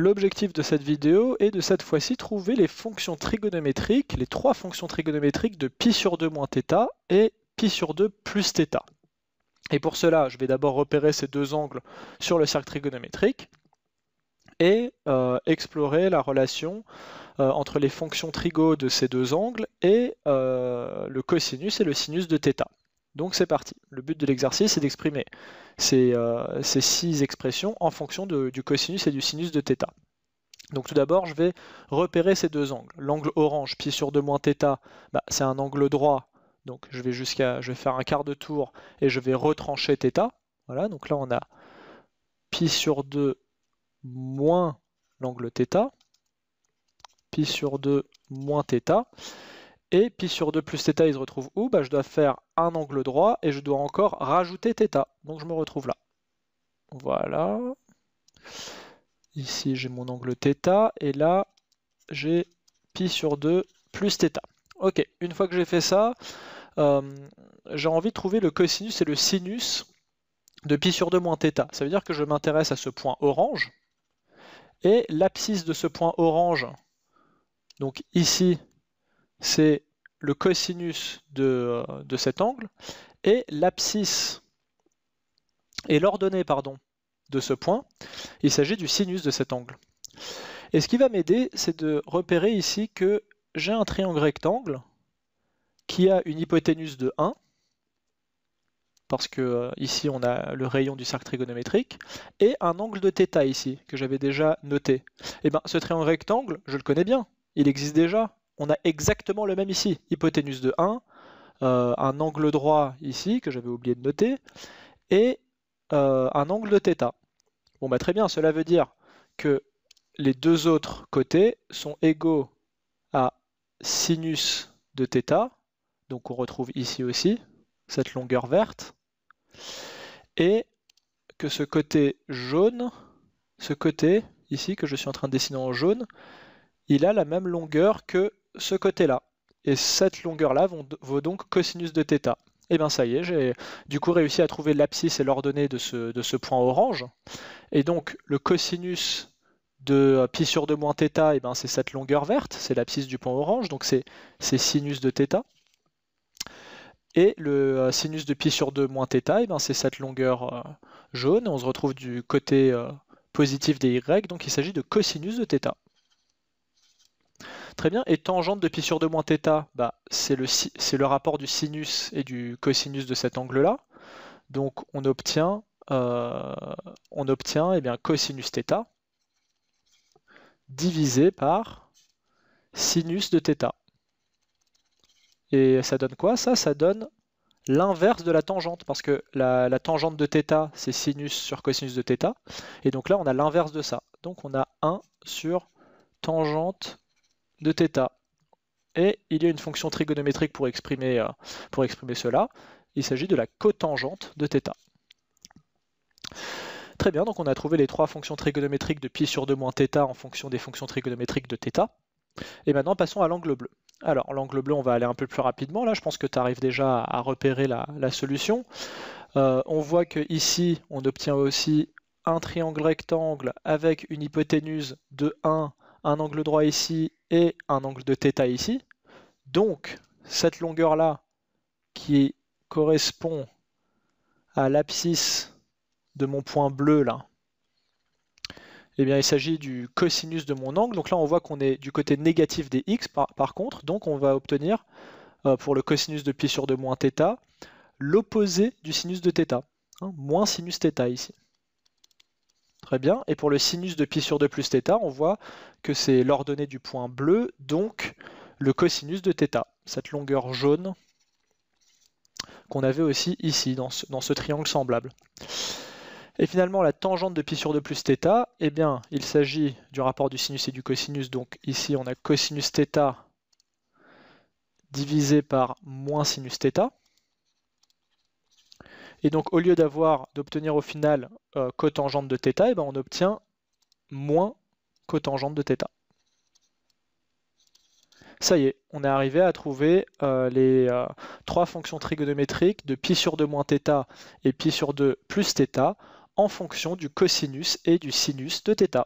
L'objectif de cette vidéo est de cette fois-ci trouver les fonctions trigonométriques, les trois fonctions trigonométriques de π sur 2 moins θ et π sur 2 plus θ. Et pour cela, je vais d'abord repérer ces deux angles sur le cercle trigonométrique et euh, explorer la relation euh, entre les fonctions trigo de ces deux angles et euh, le cosinus et le sinus de θ. Donc c'est parti. Le but de l'exercice est d'exprimer euh, ces, six expressions en fonction du cosinus et du sinus de θ. Donc tout d'abord, je vais repérer ces deux angles. L'angle orange, π sur 2 moins θ, bah, c'est un angle droit. Donc je vais jusqu'à, je vais faire un quart de tour et je vais retrancher θ. Voilà, donc là on a pi sur 2 moins l'angle θ, pi sur 2 moins θ. Et pi sur 2 plus θ, il se retrouve où bah, Je dois faire un angle droit et je dois encore rajouter θ. Donc je me retrouve là. Voilà. Ici, j'ai mon angle θ et là, j'ai pi sur 2 plus θ. Ok, une fois que j'ai fait ça, euh, j'ai envie de trouver le cosinus et le sinus de pi sur 2 moins θ. Ça veut dire que je m'intéresse à ce point orange. Et l'abscisse de ce point orange, donc ici, c'est le cosinus de, cet angle et l'abscisse et l'ordonnée pardon de ce point. Il s'agit du sinus de cet angle. Et ce qui va m'aider, c'est de repérer ici que j'ai un triangle rectangle qui a une hypoténuse de 1 parce que euh, ici on a le rayon du cercle trigonométrique, et un angle de θ ici, que j'avais déjà noté. Et eh bien ce triangle rectangle, je le connais bien, il existe déjà, on a exactement le même ici. Hypoténuse de 1, euh, un angle droit ici, que j'avais oublié de noter, et euh, un angle de θ. Bon, bah très bien, cela veut dire que les deux autres côtés sont égaux à sinus de θ, donc on retrouve ici aussi cette longueur verte, et que ce côté jaune, ce côté ici que je suis en train de dessiner en jaune, il a la même longueur que ce côté-là. Et cette longueur-là vaut donc cosinus de θ. Et eh bien ça y est, j'ai du coup réussi à trouver l'abscisse et l'ordonnée de ce, point orange. Et donc le cosinus de euh, pi sur 2 moins θ, et eh ben c'est cette longueur verte, c'est l'abscisse du point orange, donc c'est sinus de θ. Et le euh, sinus de pi sur 2 moins θ, eh ben c'est cette longueur euh, jaune, on se retrouve du côté positif des y, donc il s'agit de cosinus de θ très bien. Et tangente de pi sur 2 moins θ, bah, c'est le, le, rapport du sinus et du cosinus de cet angle-là. Donc on obtient, euh, on obtient eh bien, cosinus θ divisé par sinus de θ. Et ça donne quoi Ça, ça donne l'inverse de la tangente, parce que la, la tangente de θ, c'est sinus sur cosinus de θ. Et donc là, on a l'inverse de ça. Donc on a 1 sur tangente de θ. Et il y a une fonction trigonométrique pour exprimer, euh, pour exprimer cela. Il s'agit de la cotangente de θ. Très bien, donc on a trouvé les trois fonctions trigonométriques de pi sur 2 moins θ en fonction des fonctions trigonométriques de θ. Et maintenant, passons à l'angle bleu. Alors, l'angle bleu, on va aller un peu plus rapidement. Là, je pense que tu arrives déjà à repérer la, solution. Euh, on voit que ici, on obtient aussi un triangle rectangle avec une hypoténuse de 1 un angle droit ici et un angle de θ ici. Donc, cette longueur-là, qui correspond à l'abscisse de mon point bleu là, eh bien il s'agit du cosinus de mon angle. Donc là on voit qu'on est du côté négatif des x par, contre, donc on va obtenir euh, pour le cosinus de pi sur 2 moins θ l'opposé du sinus de θ, hein, moins sinus θ ici. Très bien. Et pour le sinus de pi sur 2 plus θ, on voit que c'est l'ordonnée du point bleu, donc le cosinus de θ, cette longueur jaune qu'on avait aussi ici, dans ce, triangle semblable. Et finalement, la tangente de pi sur 2 plus θ, eh bien, il s'agit du rapport du sinus et du cosinus. Donc ici, on a cosinus θ divisé par moins sinus θ. Et donc, au lieu d'avoir d'obtenir au final euh, cotangente de θ, eh ben, on obtient moins cotangente de θ. Ça y est, on est arrivé à trouver euh, les euh, trois fonctions trigonométriques de π sur 2 moins θ et π sur 2 plus θ en fonction du cosinus et du sinus de θ.